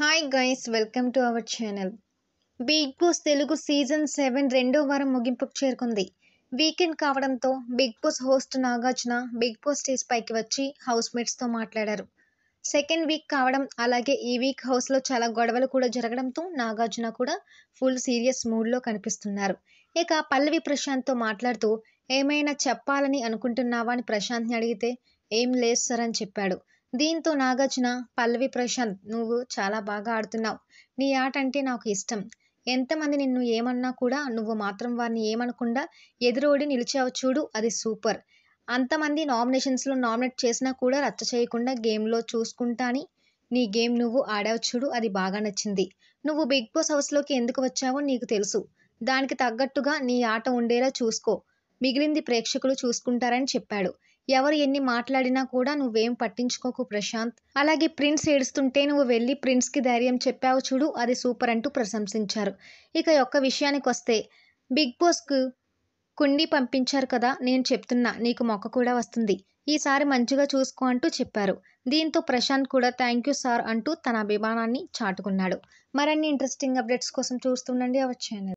hi guys welcome to our channel Bigg Boss Telugu season seven రెండో వారం ముగింపుకు చేరుకుంది వీకెండ్ కావడంతో Bigg Boss host Nagarjuna Bigg Boss stage పైకి వచ్చి హౌస్ మేట్స్తో మాట్లాడారు సెకండ్ వీక్ కావడం అలాగే ఈ వీక్ హౌస్లో చాలా గొడవలు కూడా జరగడంతో నాగార్జున కూడా ఫుల్ సీరియస్ మూడ్లో కనిపిస్తున్నారు ఇక పల్లవి ప్రశాంత్తో మాట్లాడుతూ ఏమైనా చెప్పాలని అనుకుంటున్నావా అని ప్రశాంత్ని అడిగితే ఏం లేదు సార్ అని చెప్పాడు దీంతో నాగార్జున పల్లవి ప్రశాంత్ నువ్వు చాలా బాగా ఆడుతున్నావు నీ ఆట అంటే నాకు ఇష్టం ఎంతమంది నిన్ను ఏమన్నా కూడా నువ్వు మాత్రం వారిని ఏమనకుండా ఎదురోడి నిలిచావు చూడు అది సూపర్ అంతమంది నామినేషన్స్లో నామినేట్ చేసినా కూడా రచ్చ చేయకుండా గేమ్లో చూసుకుంటా నీ గేమ్ నువ్వు ఆడావు చూడు అది బాగా నచ్చింది నువ్వు బిగ్ బాస్ హౌస్లోకి ఎందుకు వచ్చావో నీకు తెలుసు దానికి తగ్గట్టుగా నీ ఆట ఉండేలా చూసుకో మిగిలింది ప్రేక్షకులు చూసుకుంటారని చెప్పాడు ఎవరు ఎన్ని మాట్లాడినా కూడా నువ్వేం పట్టించుకోకు ప్రశాంత్ అలాగే ప్రిన్స్ ఏడుస్తుంటే నువ్వు వెళ్ళి కి ధైర్యం చెప్పావు చూడు అది సూపర్ అంటూ ప్రశంసించారు ఇక యొక్క విషయానికి వస్తే బిగ్ బాస్కు కుండి పంపించారు కదా నేను చెప్తున్నా నీకు మొక్క కూడా వస్తుంది ఈసారి మంచిగా చూసుకో అంటూ చెప్పారు దీంతో ప్రశాంత్ కూడా థ్యాంక్ యూ సార్ అంటూ తన అభిమానాన్ని చాటుకున్నాడు మరన్ని ఇంట్రెస్టింగ్ అప్డేట్స్ కోసం చూస్తుండండి అవర్ ఛానల్